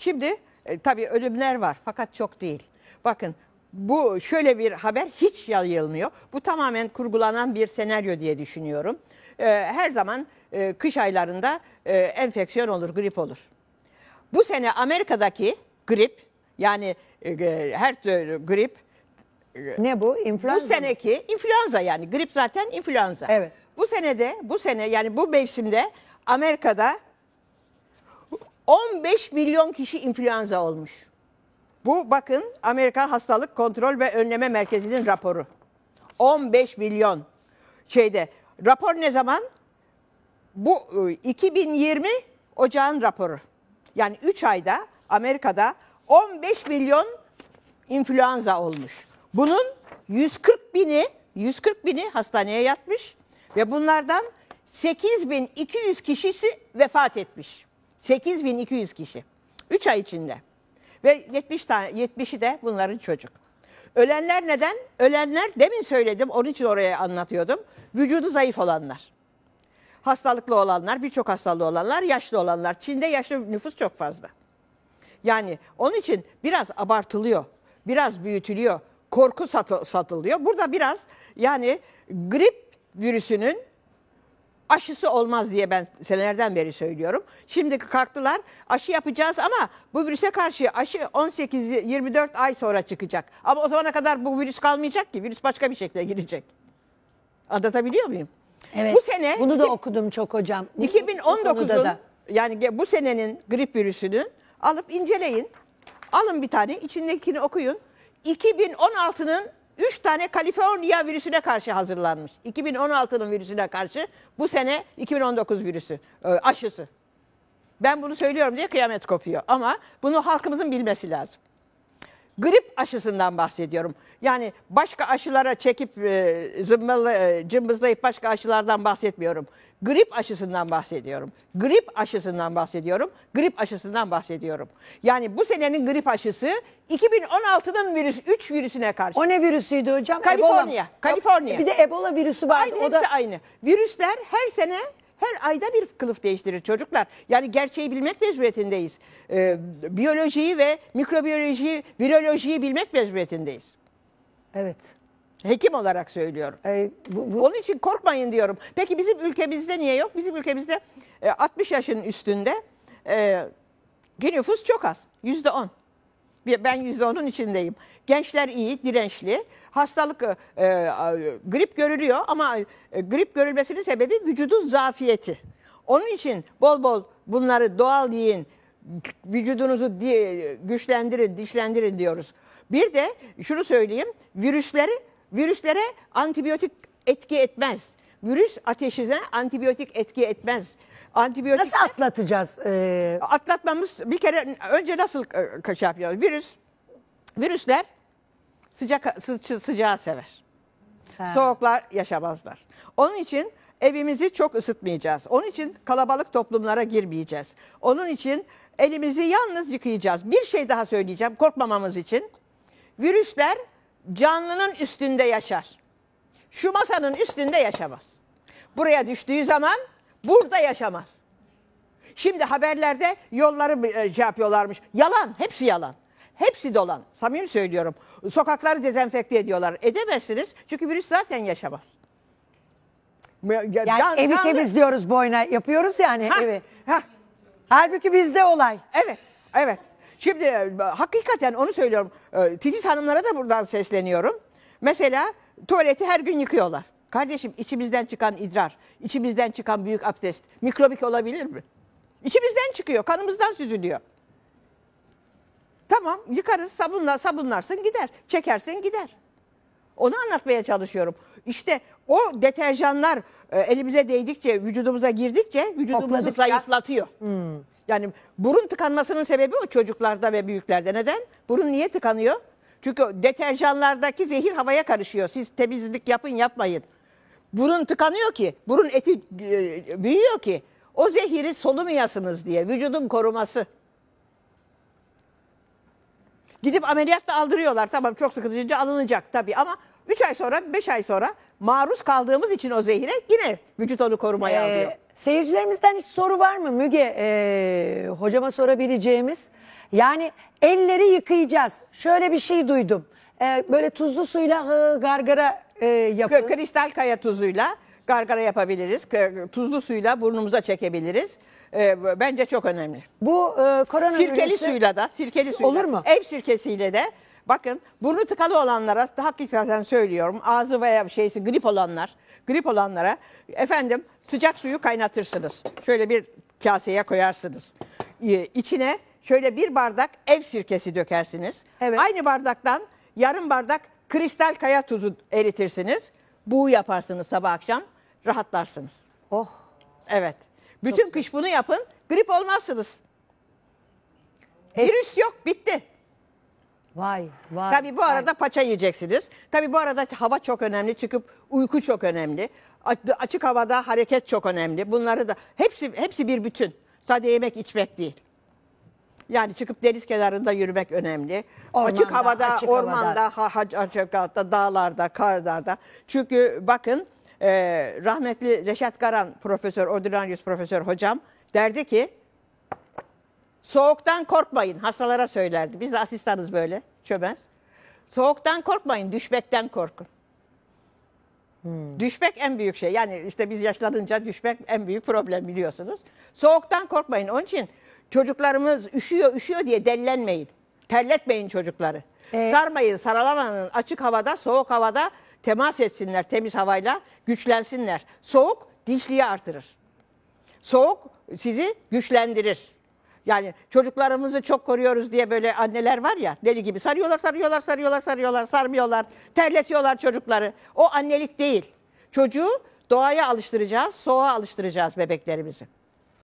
Şimdi e, tabii ölümler var fakat çok değil. Bakın bu şöyle bir haber hiç yayılmıyor. Bu tamamen kurgulanan bir senaryo diye düşünüyorum. E, her zaman e, kış aylarında e, enfeksiyon olur, grip olur. Bu sene Amerika'daki grip yani e, e her türlü grip e, ne bu? İnfluenza. Bu seneki mı? influenza yani grip zaten influenza. Evet. Bu senede bu sene yani bu mevsimde Amerika'da 15 milyon kişi influenza olmuş. Bu bakın Amerika Hastalık Kontrol ve Önleme Merkezi'nin raporu. 15 milyon şeyde. Rapor ne zaman? Bu 2020 ıı, Ocağın raporu. Yani 3 ayda Amerika'da 15 milyon influenza olmuş. Bunun 140 bini 140 bini hastaneye yatmış ve bunlardan 8200 kişisi vefat etmiş. 8200 kişi. 3 ay içinde. Ve 70 tane 70'i de bunların çocuk. Ölenler neden? Ölenler demin söyledim. Onun için oraya anlatıyordum. Vücudu zayıf olanlar. Hastalıklı olanlar, birçok hastalığı olanlar, yaşlı olanlar. Çin'de yaşlı nüfus çok fazla. Yani onun için biraz abartılıyor. Biraz büyütülüyor. Korku satılıyor. Burada biraz yani grip virüsünün aşısı olmaz diye ben senelerden beri söylüyorum. Şimdi kalktılar aşı yapacağız ama bu virüse karşı aşı 18-24 ay sonra çıkacak. Ama o zamana kadar bu virüs kalmayacak ki virüs başka bir şekilde girecek. Anlatabiliyor muyum? Evet. Bu sene bunu da okudum çok hocam. 2019'un yani bu senenin grip virüsünü alıp inceleyin. Alın bir tane içindekini okuyun. 2016'nın 3 tane Kaliforniya virüsüne karşı hazırlanmış. 2016'nın virüsüne karşı bu sene 2019 virüsü e, aşısı. Ben bunu söylüyorum diye kıyamet kopuyor ama bunu halkımızın bilmesi lazım grip aşısından bahsediyorum. Yani başka aşılara çekip e, zımbalı, e, cımbızlayıp başka aşılardan bahsetmiyorum. Grip aşısından bahsediyorum. Grip aşısından bahsediyorum. Grip aşısından bahsediyorum. Yani bu senenin grip aşısı 2016'nın virüs 3 virüsüne karşı. O ne virüsüydü hocam? Kaliforniya. Ebola. Kaliforniya. Bir de Ebola virüsü vardı. Aynı, o da... aynı. Virüsler her sene her ayda bir kılıf değiştirir çocuklar. Yani gerçeği bilmek mecburiyetindeyiz. Ee, biyolojiyi ve mikrobiyolojiyi, virolojiyi bilmek mecburiyetindeyiz. Evet. Hekim olarak söylüyorum. E, bu, bu... Onun için korkmayın diyorum. Peki bizim ülkemizde niye yok? Bizim ülkemizde e, 60 yaşın üstünde e, nüfus çok az. Yüzde 10. Ben yüzde onun içindeyim. Gençler iyi, dirençli. Hastalık, e, e grip görülüyor ama e, grip görülmesinin sebebi vücudun zafiyeti. Onun için bol bol bunları doğal yiyin, vücudunuzu diye, güçlendirin, dişlendirin diyoruz. Bir de şunu söyleyeyim, virüsleri virüslere antibiyotik etki etmez. Virüs ateşine antibiyotik etki etmez. Antibiyotik Nasıl atlatacağız? Ee, atlatmamız bir kere önce nasıl e, şey yapıyoruz? Virüs, virüsler sıcak sı, sıcağı sever. He. Soğuklar yaşamazlar. Onun için evimizi çok ısıtmayacağız. Onun için kalabalık toplumlara girmeyeceğiz. Onun için elimizi yalnız yıkayacağız. Bir şey daha söyleyeceğim korkmamamız için. Virüsler canlının üstünde yaşar. Şu masanın üstünde yaşamaz. Buraya düştüğü zaman Burada yaşamaz. Şimdi haberlerde yolları e, şey yapıyorlarmış. Yalan, hepsi yalan. Hepsi dolan. Samimi söylüyorum. Sokakları dezenfekte ediyorlar. Edemezsiniz çünkü virüs zaten yaşamaz. Yani can, evi canlı. temizliyoruz boyuna yapıyoruz yani ha, evi. Ha. Halbuki bizde olay. Evet, evet. Şimdi e, hakikaten onu söylüyorum. E, Titiz hanımlara da buradan sesleniyorum. Mesela tuvaleti her gün yıkıyorlar. Kardeşim içimizden çıkan idrar, içimizden çıkan büyük abdest mikrobik olabilir mi? İçimizden çıkıyor, kanımızdan süzülüyor. Tamam yıkarız sabunla sabunlarsın gider. Çekersin gider. Onu anlatmaya çalışıyorum. İşte o deterjanlar e, elimize değdikçe, vücudumuza girdikçe vücudumuzu Topladıkça. zayıflatıyor. Hmm. Yani burun tıkanmasının sebebi o çocuklarda ve büyüklerde. Neden? Burun niye tıkanıyor? Çünkü deterjanlardaki zehir havaya karışıyor. Siz temizlik yapın yapmayın. Burun tıkanıyor ki, burun eti e, büyüyor ki o zehiri solumayasınız diye vücudun koruması. Gidip ameliyatla aldırıyorlar. Tamam çok sıkıcı alınacak tabii ama 3 ay sonra 5 ay sonra maruz kaldığımız için o zehire yine vücut onu korumaya ee, alıyor. Seyircilerimizden hiç soru var mı Müge e, hocama sorabileceğimiz? Yani elleri yıkayacağız. Şöyle bir şey duydum. E, böyle tuzlu suyla gargara e, ee, yapın. Kristal kaya tuzuyla gargara yapabiliriz. Tuzlu suyla burnumuza çekebiliriz. E, bence çok önemli. Bu e, korona Sirkeli suyla da, sirkeli suyla. Olur mu? Ev sirkesiyle de. Bakın burnu tıkalı olanlara hakikaten söylüyorum. Ağzı veya şeysi grip olanlar, grip olanlara efendim sıcak suyu kaynatırsınız. Şöyle bir kaseye koyarsınız. Ee, içine şöyle bir bardak ev sirkesi dökersiniz. Evet. Aynı bardaktan yarım bardak Kristal kaya tuzu eritirsiniz. bu yaparsınız sabah akşam. Rahatlarsınız. Oh. Evet. Bütün Çok kış bunu yapın. Grip olmazsınız. Es Virüs yok. Bitti. Vay vay. Tabii bu arada vay. paça yiyeceksiniz. Tabii bu arada hava çok önemli. Çıkıp uyku çok önemli. Açık havada hareket çok önemli. Bunları da hepsi hepsi bir bütün. Sadece yemek içmek değil. Yani çıkıp deniz kenarında yürümek önemli. Ormanda, açık havada, açık ormanda, havada. Ha, açık havada, dağlarda, karlarda. Çünkü bakın e, rahmetli Reşat Karan profesör, ordinarius profesör hocam derdi ki soğuktan korkmayın hastalara söylerdi. Biz de asistanız böyle çömez. Soğuktan korkmayın, düşmekten korkun. Hmm. Düşmek en büyük şey. Yani işte biz yaşlanınca düşmek en büyük problem biliyorsunuz. Soğuktan korkmayın. Onun için Çocuklarımız üşüyor üşüyor diye dellenmeyin. Terletmeyin çocukları. Evet. Sarmayın, saralamanın açık havada, soğuk havada temas etsinler temiz havayla, güçlensinler. Soğuk dişliği artırır. Soğuk sizi güçlendirir. Yani çocuklarımızı çok koruyoruz diye böyle anneler var ya deli gibi sarıyorlar, sarıyorlar, sarıyorlar, sarıyorlar, sarmıyorlar, terletiyorlar çocukları. O annelik değil. Çocuğu doğaya alıştıracağız, soğuğa alıştıracağız bebeklerimizi.